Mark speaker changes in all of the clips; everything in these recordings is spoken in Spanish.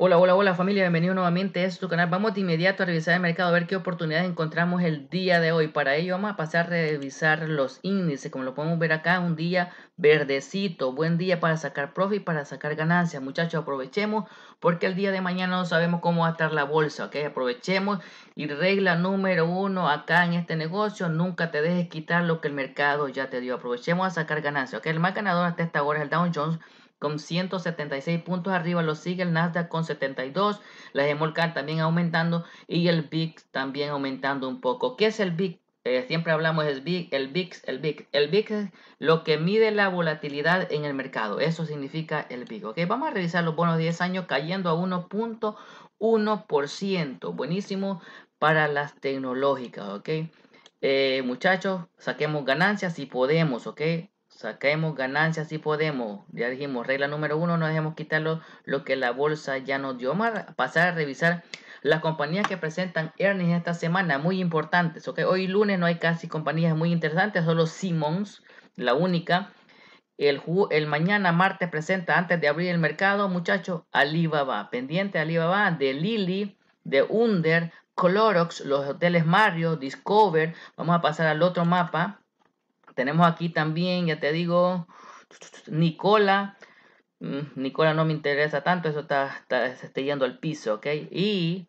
Speaker 1: Hola, hola, hola familia, bienvenido nuevamente a este tu canal. Vamos de inmediato a revisar el mercado a ver qué oportunidades encontramos el día de hoy. Para ello vamos a pasar a revisar los índices, como lo podemos ver acá, un día verdecito, buen día para sacar profit, para sacar ganancias. Muchachos, aprovechemos porque el día de mañana no sabemos cómo va a estar la bolsa, ¿ok? Aprovechemos y regla número uno acá en este negocio, nunca te dejes quitar lo que el mercado ya te dio. Aprovechemos a sacar ganancias, ¿ok? El más ganador hasta esta hora es el Dow Jones con 176 puntos arriba lo sigue el Nasdaq con 72, la Gemolcar también aumentando y el VIX también aumentando un poco. ¿Qué es el VIX? Eh, siempre hablamos del VIX, el VIX, el VIX. El VIX es lo que mide la volatilidad en el mercado. Eso significa el VIX. ¿okay? Vamos a revisar los bonos de 10 años cayendo a 1.1%. Buenísimo para las tecnológicas. ¿ok? Eh, muchachos, saquemos ganancias si podemos. ¿ok? Saquemos ganancias si podemos. Ya dijimos, regla número uno, no dejemos quitar lo, que la bolsa ya nos dio. Vamos pasar a revisar las compañías que presentan earnings esta semana, muy importantes. Hoy lunes no hay casi compañías muy interesantes, solo Simmons, la única. El, el mañana martes presenta, antes de abrir el mercado, muchachos, Alibaba. Pendiente Alibaba, de Lili, de Under, Clorox, los hoteles Mario, Discover. Vamos a pasar al otro mapa tenemos aquí también, ya te digo, Nicola. Mm, Nicola no me interesa tanto, eso está, está, yendo al piso, ¿ok? Y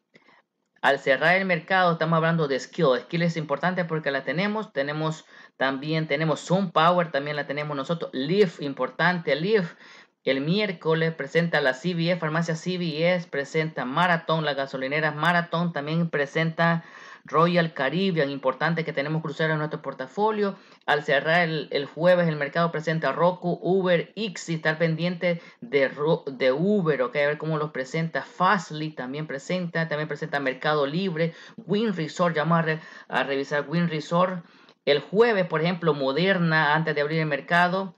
Speaker 1: al cerrar el mercado estamos hablando de skill. Skill es importante porque la tenemos. Tenemos también, tenemos un Power, también la tenemos nosotros. Leaf, importante, live El miércoles presenta la CBS, farmacia CBS, presenta Marathon, las gasolineras Marathon, también presenta Royal Caribbean, importante que tenemos crucero en nuestro portafolio. Al cerrar el, jueves, el mercado presenta Roku, Uber, Ixi, estar pendiente de, de Uber, ok, a ver cómo los presenta. Fastly también presenta, también presenta Mercado Libre, Win Resort, llamar a, revisar Win Resort. El jueves, por ejemplo, Moderna, antes de abrir el mercado,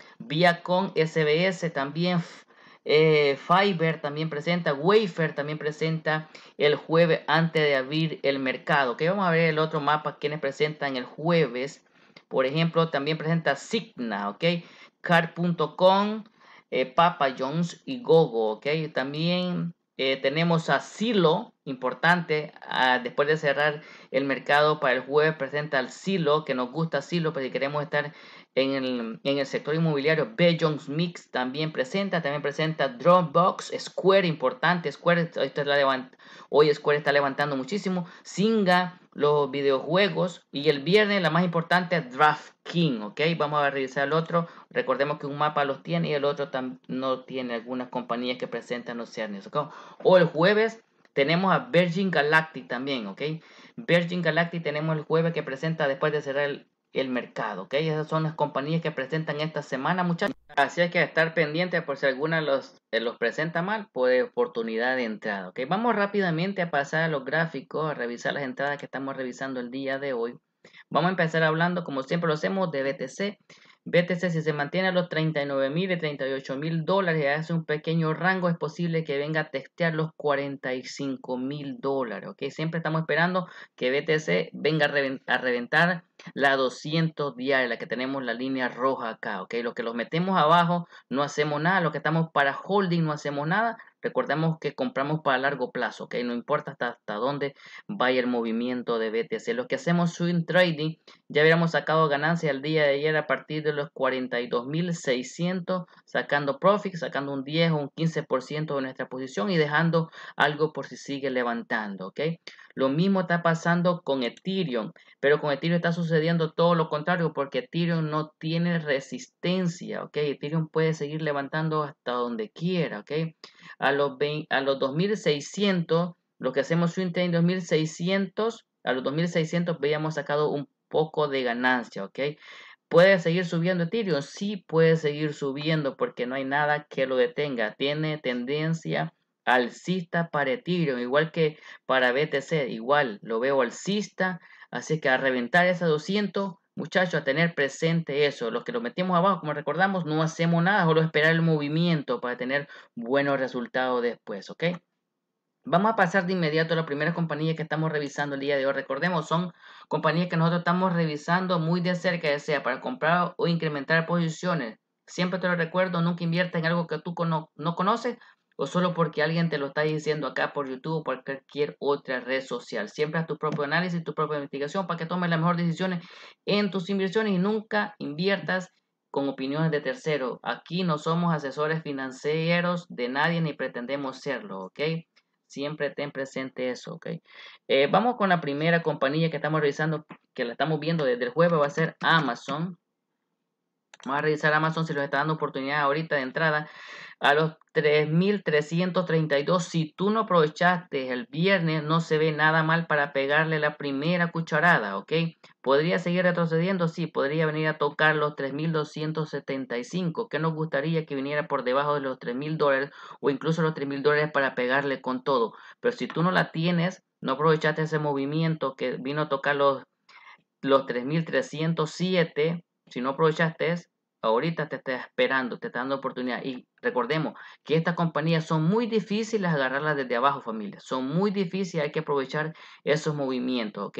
Speaker 1: con SBS también, eh, Fiverr también presenta, Wafer también presenta el jueves antes de abrir el mercado. Que vamos a ver el otro mapa quienes presentan el jueves. Por ejemplo, también presenta Signa, ok, Car.com, eh, Papa Jones y Gogo, ok. También eh, tenemos a Silo, importante, ah, después de cerrar el mercado para el jueves, presenta al Silo, que nos gusta Silo, pero si queremos estar en el, sector inmobiliario, B. Mix también presenta, también presenta Dropbox, Square, importante, Square, hoy Square está levantando muchísimo, Singa, los videojuegos y el viernes la más importante Draft King, ¿ok? Vamos a revisar el otro. Recordemos que un mapa los tiene y el otro no tiene algunas compañías que presentan los ciernes, ¿ok? O el jueves tenemos a Virgin Galactic también, ¿ok? Virgin Galactic tenemos el jueves que presenta después de cerrar el, el mercado. ¿ok? Esas son las compañías que presentan esta semana, muchachos. Así hay que estar pendiente por si alguna los, eh, los presenta mal, puede oportunidad de entrada. ¿ok? Vamos rápidamente a pasar a los gráficos, a revisar las entradas que estamos revisando el día de hoy. Vamos a empezar hablando, como siempre lo hacemos, de BTC. BTC si se mantiene a los 39 mil y 38 mil dólares y hace un pequeño rango, es posible que venga a testear los 45 mil dólares. Siempre estamos esperando que BTC venga a, reventar la 200 diaria, la que tenemos la línea roja acá, ¿ok? Lo que los metemos abajo no hacemos nada, lo que estamos para holding no hacemos nada, Recordemos que compramos para largo plazo, que no importa hasta, dónde vaya el movimiento de BTC. Los que hacemos swing trading ya hubiéramos sacado ganancia el día de ayer a partir de los 42.600, sacando profit, sacando un 10 o un 15% de nuestra posición y dejando algo por si sigue levantando. ¿ok? Lo mismo está pasando con Ethereum, pero con Ethereum está sucediendo todo lo contrario porque Ethereum no tiene resistencia. ¿ok? Ethereum puede seguir levantando hasta donde quiera. ¿ok? a los, 20, a los 2600, lo que hacemos swing en 2600, a los 2600 veíamos sacado un poco de ganancia, ¿ok? ¿Puede seguir subiendo Ethereum? Sí puede seguir subiendo porque no hay nada que lo detenga. Tiene tendencia alcista para Ethereum, igual que para BTC, igual lo veo alcista. Así que a reventar esa 200 Muchachos, a tener presente eso. Los que lo metemos abajo, como recordamos, no hacemos nada, solo esperar el movimiento para tener buenos resultados después, ¿ok? Vamos a pasar de inmediato a las primeras compañías que estamos revisando el día de hoy. Recordemos, son compañías que nosotros estamos revisando muy de cerca, ya sea para comprar o incrementar posiciones. Siempre te lo recuerdo, nunca inviertas en algo que tú no, no conoces o solo porque alguien te lo está diciendo acá por YouTube o por cualquier otra red social. Siempre haz tu propio análisis, tu propia investigación para que tomes las mejores decisiones en tus inversiones y nunca inviertas con opiniones de tercero. Aquí no somos asesores financieros de nadie ni pretendemos serlo, ¿ok? Siempre ten presente eso, ¿ok? Eh, vamos con la primera compañía que estamos revisando, que la estamos viendo desde el jueves, va a ser Amazon. Vamos a revisar Amazon si nos está dando oportunidad ahorita de entrada a los 3.332. Si tú no aprovechaste el viernes, no se ve nada mal para pegarle la primera cucharada, ¿ok? ¿Podría seguir retrocediendo? Sí, podría venir a tocar los 3.275, ¿Qué nos gustaría que viniera por debajo de los 3.000 dólares o incluso los 3.000 dólares para pegarle con todo. Pero si tú no la tienes, no aprovechaste ese movimiento que vino a tocar los, los 3.307, si no aprovechaste Ahorita te está esperando, te está dando oportunidad. Y recordemos que estas compañías son muy difíciles agarrarlas desde abajo, familia. Son muy difíciles, hay que aprovechar esos movimientos, ¿ok?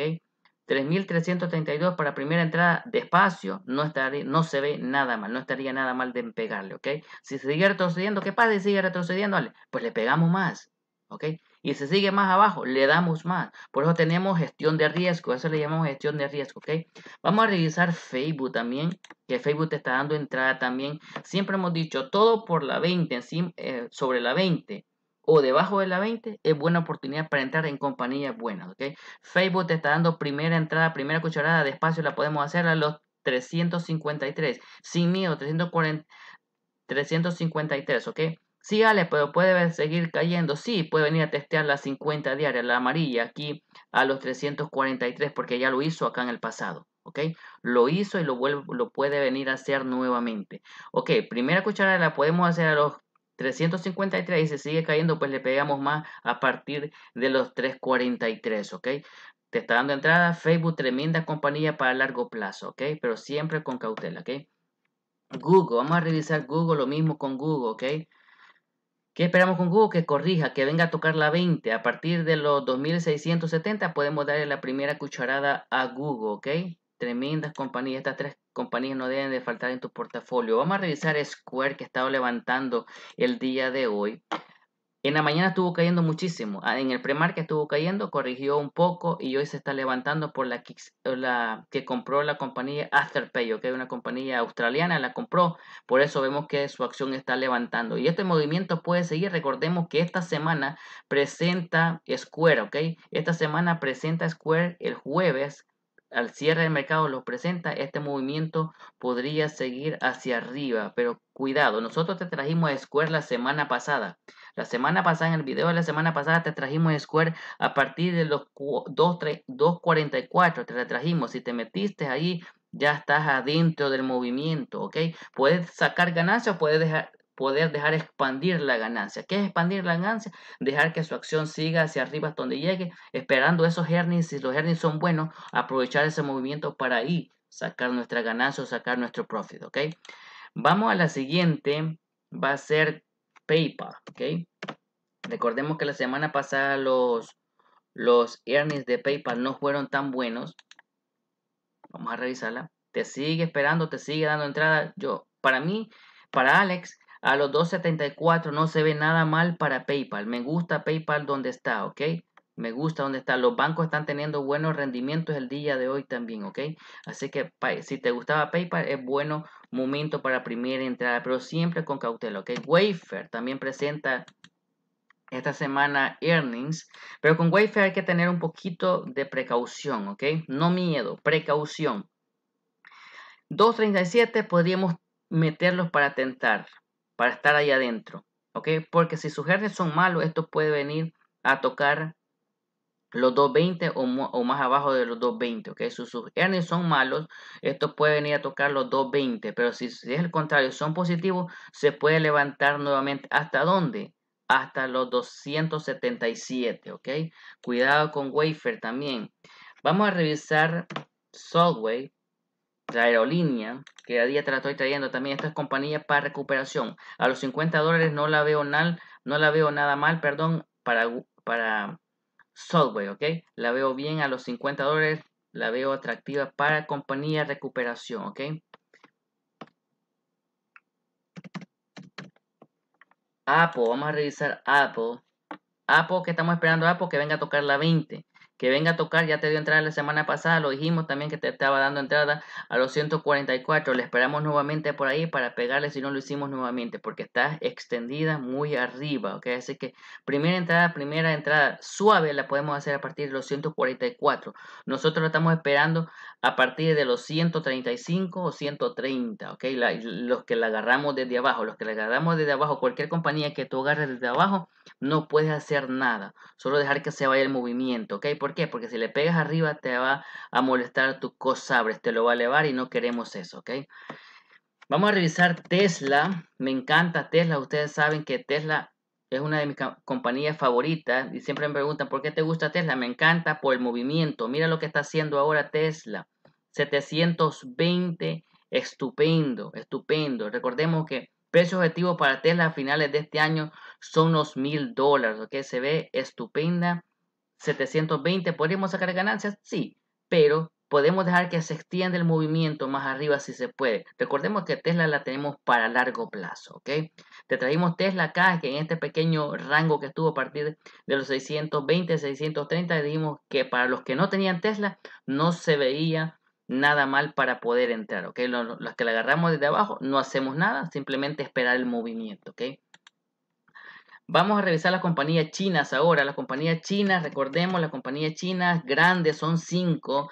Speaker 1: 3.332 para primera entrada, despacio, no, no se ve nada mal, no estaría nada mal de pegarle, ¿ok? Si sigue retrocediendo, ¿qué pasa? Si sigue retrocediendo, pues le pegamos más, ¿ok? y se sigue más abajo, le damos más. Por eso tenemos gestión de riesgo, eso le llamamos gestión de riesgo, ¿ok? Vamos a revisar Facebook también, que Facebook te está dando entrada también. Siempre hemos dicho, todo por la 20, eh, sobre la 20 o debajo de la 20 es buena oportunidad para entrar en compañías buenas, ¿ok? Facebook te está dando primera entrada, primera cucharada, despacio la podemos hacer a los 353, sin miedo, 340, 353, ¿ok? Sí Ale, pero puede seguir cayendo. Sí, puede venir a testear las 50 diarias, la amarilla, aquí a los 343, porque ya lo hizo acá en el pasado. ¿Ok? Lo hizo y lo, lo puede venir a hacer nuevamente. Ok, primera cucharada la podemos hacer a los 353 y si sigue cayendo, pues le pegamos más a partir de los 343, ¿ok? Te está dando entrada Facebook, tremenda compañía para largo plazo, ¿ok? Pero siempre con cautela, ¿ok? Google, vamos a revisar Google, lo mismo con Google, ¿ok? ¿Qué esperamos con Google? Que corrija, que venga a tocar la 20. A partir de los 2670 podemos darle la primera cucharada a Google, ¿ok? Tremendas compañías, estas tres compañías no deben de faltar en tu portafolio. Vamos a revisar Square que ha estado levantando el día de hoy. En la mañana estuvo cayendo muchísimo. Ah, en el premarket estuvo cayendo, corrigió un poco y hoy se está levantando por la que, compró la compañía Afterpay, que es una compañía australiana, la compró. Por eso vemos que su acción está levantando. Y este movimiento puede seguir. Recordemos que esta semana presenta Square, ¿ok? Esta semana presenta Square el jueves. Al cierre del mercado lo presenta, este movimiento podría seguir hacia arriba, pero cuidado, nosotros te trajimos Square la semana pasada. La semana pasada, en el video de la semana pasada, te trajimos Square a partir de los 2.44. Te la trajimos. Si te metiste ahí, ya estás adentro del movimiento, ¿ok? Puedes sacar ganancias o puedes dejar, poder dejar expandir la ganancia. ¿Qué es expandir la ganancia? Dejar que su acción siga hacia arriba hasta donde llegue, esperando esos earnings. Si los earnings son buenos, aprovechar ese movimiento para ahí sacar nuestra ganancia o sacar nuestro profit, ¿ok? Vamos a la siguiente. Va a ser PayPal, ¿ok? Recordemos que la semana pasada los, los earnings de PayPal no fueron tan buenos. Vamos a revisarla. Te sigue esperando, te sigue dando entrada. Yo, para mí, para Alex, a los 2.74 no se ve nada mal para PayPal. Me gusta PayPal donde está, ¿ok? me gusta donde están. Los bancos están teniendo buenos rendimientos el día de hoy también, ¿ok? Así que si te gustaba PayPal, es bueno momento para primera entrada, pero siempre con cautela, ¿ok? wafer también presenta esta semana earnings, pero con wafer hay que tener un poquito de precaución, ¿ok? No miedo, precaución. 2.37 podríamos meterlos para tentar, para estar ahí adentro, ¿ok? Porque si sus earnings son malos, esto puede venir a tocar los 220 o, o, más abajo de los 220, ok. Si sus earnings son malos, esto puede venir a tocar los 220, pero si, es el contrario, son positivos, se puede levantar nuevamente hasta dónde? Hasta los 277, ok. Cuidado con Wafer también. Vamos a revisar Solway, la aerolínea, que a día te la estoy trayendo también, estas es compañías para recuperación. A los 50 dólares no la veo, no la veo nada mal, perdón, para, para software ¿ok? La veo bien a los 50 dólares, la veo atractiva para compañía recuperación, ¿ok? Apple, vamos a revisar Apple. Apple, que estamos esperando Apple que venga a tocar la 20 que venga a tocar, ya te dio entrada la semana pasada, lo dijimos también que te estaba dando entrada a los 144, le esperamos nuevamente por ahí para pegarle si no lo hicimos nuevamente, porque está extendida muy arriba, ok, así que primera entrada, primera entrada suave la podemos hacer a partir de los 144, nosotros lo estamos esperando a partir de los 135 o 130, ok, los que la agarramos desde abajo, los que la agarramos desde abajo, cualquier compañía que tú agarres desde abajo, no puedes hacer nada, solo dejar que se vaya el movimiento, ok, porque ¿Por qué? Porque si le pegas arriba te va a molestar tu cosabres, pues, te lo va a elevar y no queremos eso, ¿ok? Vamos a revisar Tesla. Me encanta Tesla. Ustedes saben que Tesla es una de mis compañías favoritas y siempre me preguntan, ¿por qué te gusta Tesla? Me encanta por el movimiento. Mira lo que está haciendo ahora Tesla. 720, estupendo, estupendo. Recordemos que precio objetivo para Tesla a finales de este año son los mil dólares, ¿ok? Se ve estupenda 720, ¿podríamos sacar ganancias? Sí, pero podemos dejar que se extienda el movimiento más arriba si se puede. Recordemos que Tesla la tenemos para largo plazo, ¿ok? Te trajimos Tesla acá, que en este pequeño rango que estuvo a partir de los 620, 630, dijimos que para los que no tenían Tesla no se veía nada mal para poder entrar, ¿ok? Los, los que la agarramos desde abajo no hacemos nada, simplemente esperar el movimiento, ¿ok? Vamos a revisar las compañías chinas ahora. Las compañías chinas, recordemos, las compañías chinas grandes son cinco.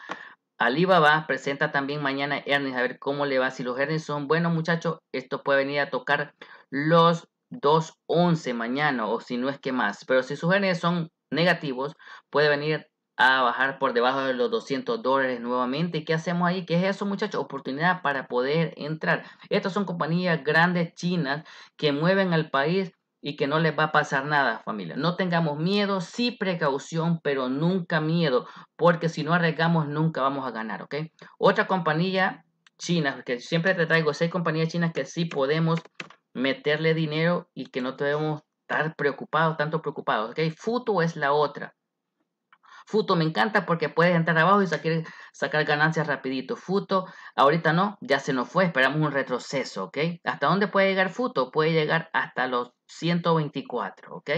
Speaker 1: Alibaba presenta también mañana earnings, a ver cómo le va. Si los earnings son buenos, muchachos, esto puede venir a tocar los 2.11 mañana, o si no es que más. Pero si sus earnings son negativos, puede venir a bajar por debajo de los 200 dólares nuevamente. qué hacemos ahí? ¿Qué es eso, muchachos? Oportunidad para poder entrar. Estas son compañías grandes chinas que mueven al país y que no les va a pasar nada, familia. No tengamos miedo, sí precaución, pero nunca miedo, porque si no arriesgamos nunca vamos a ganar, ¿ok? Otra compañía china, que siempre te traigo seis compañías chinas que sí podemos meterle dinero y que no debemos estar preocupados, tanto preocupados, ¿ok? Futu es la otra. Futo me encanta porque puedes entrar abajo y sacar, ganancias rapidito. Futo, ahorita no, ya se nos fue, esperamos un retroceso, ¿ok? ¿Hasta dónde puede llegar Futo? Puede llegar hasta los 124, ¿ok?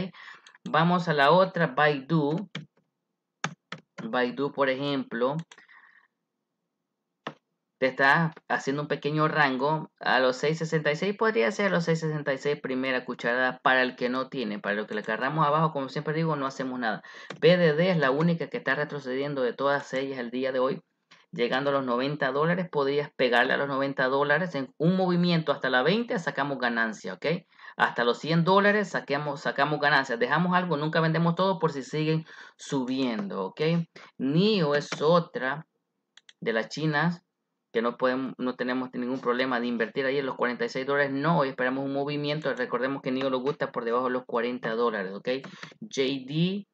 Speaker 1: Vamos a la otra, Baidu. Baidu, por ejemplo, te está haciendo un pequeño rango. A los 6.66 podría ser los 6.66 primera cucharada para el que no tiene. Para lo que le cargamos abajo, como siempre digo, no hacemos nada. BDD es la única que está retrocediendo de todas ellas el día de hoy. Llegando a los 90 dólares, podrías pegarle a los 90 dólares en un movimiento hasta la 20, sacamos ganancia, ¿ok? Hasta los 100 dólares saquemos, sacamos ganancias. Dejamos algo, nunca vendemos todo por si siguen subiendo, ¿ok? NIO es otra de las chinas que no, podemos, no tenemos ningún problema de invertir ahí en los 46 dólares. No, hoy esperamos un movimiento. Recordemos que Nio lo gusta por debajo de los 40 dólares, ¿ok? JD,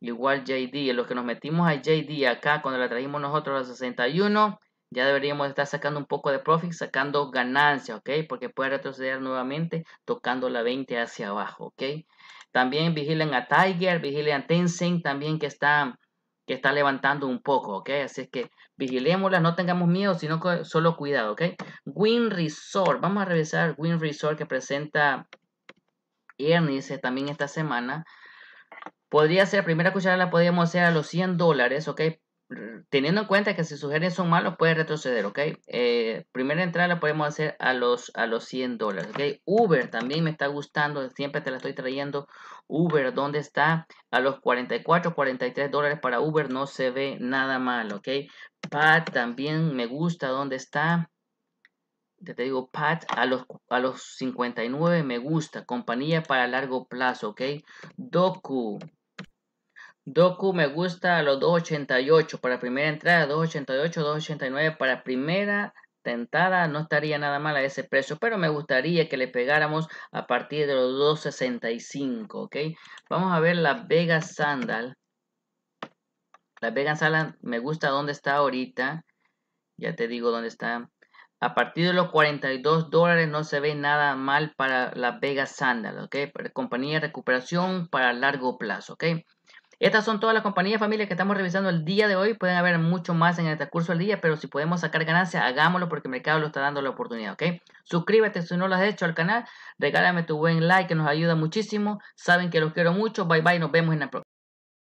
Speaker 1: igual JD. En los que nos metimos a JD acá, cuando la trajimos nosotros a los 61, ya deberíamos estar sacando un poco de profit, sacando ganancias, ¿ok? Porque puede retroceder nuevamente tocando la 20 hacia abajo, ¿ok? También vigilen a Tiger, vigilen a Tencent, también que está que está levantando un poco, ¿ok? Así es que vigilémosla, no tengamos miedo, sino solo cuidado, ¿ok? Win Resort, vamos a revisar Win Resort que presenta Ernest también esta semana. Podría ser, primera cucharada la podríamos hacer a los 100 dólares, ¿ok? Mm, teniendo en cuenta que si sus son malos, puede retroceder, ¿ok? Eh, primera entrada la podemos hacer a los, a los 100 dólares, ¿ok? Uber también me está gustando, siempre te la estoy trayendo. Uber, ¿dónde está? A los 44, 43 dólares para Uber no se ve nada mal, ¿ok? Pat también me gusta, ¿dónde está? te digo, Pat, a los, a los 59 me gusta. Compañía para largo plazo, ¿ok? Doku, Doku me gusta a los 2.88 para primera entrada, 2.88, 2.89 para primera tentada. No estaría nada mal a ese precio, pero me gustaría que le pegáramos a partir de los 2.65, ¿ok? Vamos a ver la Vega Sandal. La Vega Sandal me gusta dónde está ahorita. Ya te digo dónde está. A partir de los 42 dólares no se ve nada mal para la Vega Sandal, ¿ok? Compañía de recuperación para largo plazo, ¿ok? Estas son todas las compañías, familias que estamos revisando el día de hoy. Pueden haber mucho más en este curso del día, pero si podemos sacar ganancias, hagámoslo porque el mercado lo está dando la oportunidad, ¿ok? Suscríbete si no lo has hecho al canal. Regálame tu buen like que nos ayuda muchísimo. Saben que los quiero mucho. Bye bye, nos vemos en la próxima.